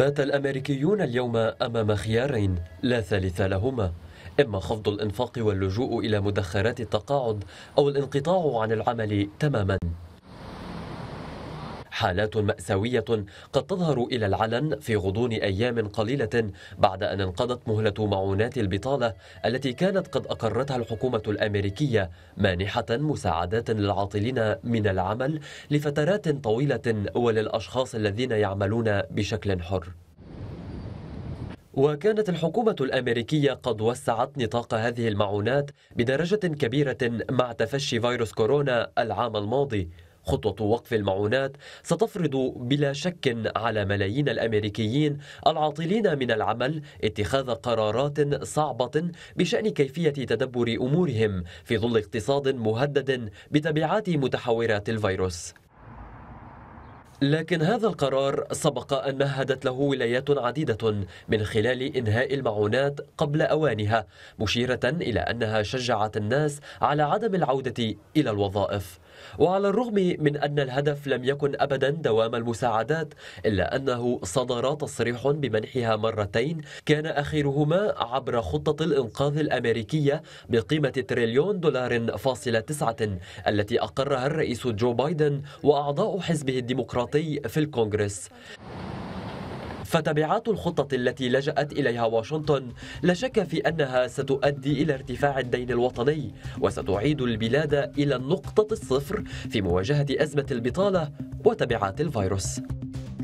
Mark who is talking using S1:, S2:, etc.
S1: بات الأمريكيون اليوم أمام خيارين لا ثالث لهما إما خفض الإنفاق واللجوء إلى مدخرات التقاعد أو الانقطاع عن العمل تماماً حالات مأساوية قد تظهر إلى العلن في غضون أيام قليلة بعد أن انقضت مهلة معونات البطالة التي كانت قد أقرتها الحكومة الأمريكية مانحة مساعدات للعاطلين من العمل لفترات طويلة وللأشخاص الذين يعملون بشكل حر وكانت الحكومة الأمريكية قد وسعت نطاق هذه المعونات بدرجة كبيرة مع تفشي فيروس كورونا العام الماضي خطوة وقف المعونات ستفرض بلا شك على ملايين الأمريكيين العاطلين من العمل اتخاذ قرارات صعبة بشأن كيفية تدبر أمورهم في ظل اقتصاد مهدد بتبعات متحورات الفيروس لكن هذا القرار سبق أن نهدت له ولايات عديدة من خلال إنهاء المعونات قبل أوانها مشيرة إلى أنها شجعت الناس على عدم العودة إلى الوظائف وعلى الرغم من أن الهدف لم يكن أبدا دوام المساعدات إلا أنه صدر تصريح بمنحها مرتين كان آخرهما عبر خطة الإنقاذ الأمريكية بقيمة تريليون دولار فاصلة تسعة التي أقرها الرئيس جو بايدن وأعضاء حزبه الديمقراطي الديمقراطي في الكونغرس فتبعات الخطة التي لجأت إليها واشنطن لا شك في أنها ستؤدي إلى ارتفاع الدين الوطني وستعيد البلاد إلى نقطة الصفر في مواجهة أزمة البطالة وتبعات الفيروس